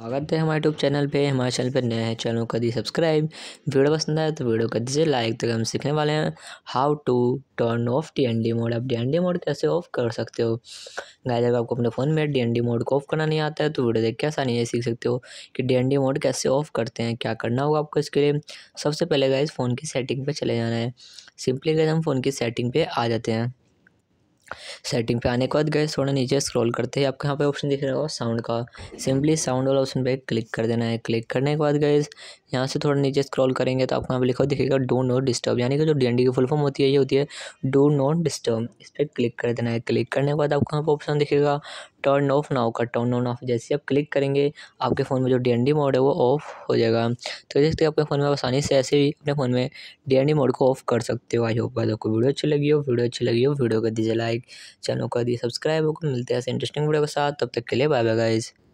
स्वागत है हमारे यूट्यूब चैनल पे हमारे चैनल पे नए हैं चैनल कर दी सब्सक्राइब वीडियो पसंद आए तो वीडियो कर दीजिए लाइक तक तो हम सीखने वाले हैं how to turn off D N D mode आप डी एन डी मोड कैसे ऑफ कर सकते हो गाय अगर आपको अपने फ़ोन में डी एन डी मोड को ऑफ करना नहीं आता है तो वीडियो देख के आसानी से सीख सकते हो कि डी एन डी मोड कैसे ऑफ करते हैं क्या करना होगा आपको इसके लिए सबसे पहले गाइज फ़ोन की सेटिंग पर चले जाना है सिंपली गाइज हम फ़ोन की सेटिंग पर आ जाते हैं सेटिंग पे आने के बाद गए थोड़ा नीचे स्क्रॉल करते ही आपको यहाँ पे ऑप्शन दिख रहा होगा साउंड का सिंपली साउंड वाला ऑप्शन पे क्लिक कर देना है क्लिक करने के बाद गए यहाँ से थोड़ा नीचे स्क्रॉल करेंगे तो आपको यहाँ पे लिखा दिखेगा डो नोट डिस्टर्ब यानी कि जो डी की फुल फॉर्म होती है ये होती है डो नोट डिस्टर्ब इस पर क्लिक कर देना है क्लिक करने के बाद आपको यहाँ पर ऑप्शन दिखेगा टर्न ऑफ नाउ का टर्न ऑन ऑफ जैसे आप क्लिक करेंगे आपके फ़ोन में जो डी एन डी मोड है वो ऑफ़ हो जाएगा तो जैसे आपके फ़ोन में आसानी से ऐसे ही अपने फ़ोन में डी एन डी मोड को ऑफ़ कर सकते हो आई होप आज आपको वीडियो अच्छी लगी हो वीडियो अच्छी लगी हो वीडियो कर दीजिए लाइक चैनल कर दिए सब्सक्राइब हो मिलते हैं ऐसे इंटरेस्टिंग वीडियो के साथ तब तक के लिए बाय बाय गाइज़